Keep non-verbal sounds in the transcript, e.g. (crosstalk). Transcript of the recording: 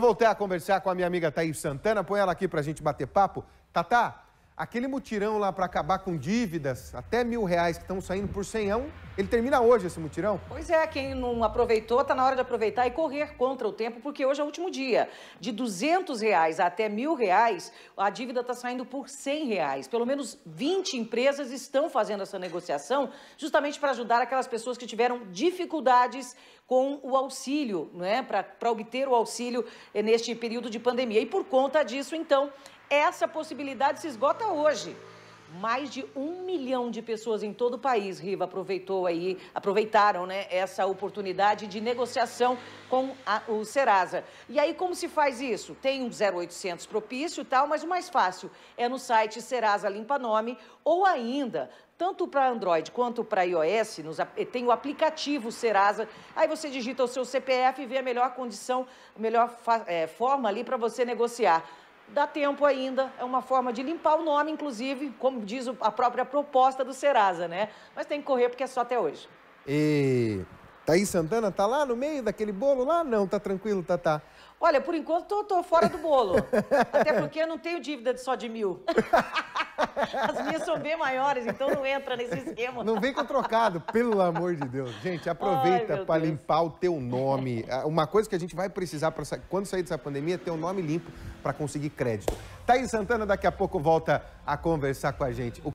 Eu voltei a conversar com a minha amiga Thaís Santana, põe ela aqui para a gente bater papo. Tatá, Aquele mutirão lá para acabar com dívidas, até mil reais que estão saindo por senhão, ele termina hoje esse mutirão? Pois é, quem não aproveitou, está na hora de aproveitar e correr contra o tempo, porque hoje é o último dia. De 200 reais até mil reais, a dívida está saindo por 100 reais. Pelo menos 20 empresas estão fazendo essa negociação justamente para ajudar aquelas pessoas que tiveram dificuldades com o auxílio, né, para obter o auxílio eh, neste período de pandemia. E por conta disso, então, essa possibilidade se esgota hoje. Mais de um milhão de pessoas em todo o país, Riva, aproveitou aí, aproveitaram né, essa oportunidade de negociação com a, o Serasa. E aí, como se faz isso? Tem um 0800 propício e tal, mas o mais fácil é no site Serasa Limpa Nome ou ainda tanto para Android quanto para iOS, nos, tem o aplicativo Serasa. Aí você digita o seu CPF e vê a melhor condição, a melhor é, forma ali para você negociar. Dá tempo ainda, é uma forma de limpar o nome, inclusive, como diz a própria proposta do Serasa, né? Mas tem que correr porque é só até hoje. E Thaís tá Santana tá lá no meio daquele bolo lá? Não, tá tranquilo, tá, tá. Olha, por enquanto tô, tô fora do bolo. (laughs) até porque eu não tenho dívida de só de mil. (laughs) As minhas são bem maiores, então não entra nesse esquema. Não vem com trocado, pelo amor de Deus. Gente, aproveita para limpar o teu nome. É, uma coisa que a gente vai precisar para quando sair dessa pandemia é ter o um nome limpo para conseguir crédito. Thaís Santana daqui a pouco volta a conversar com a gente.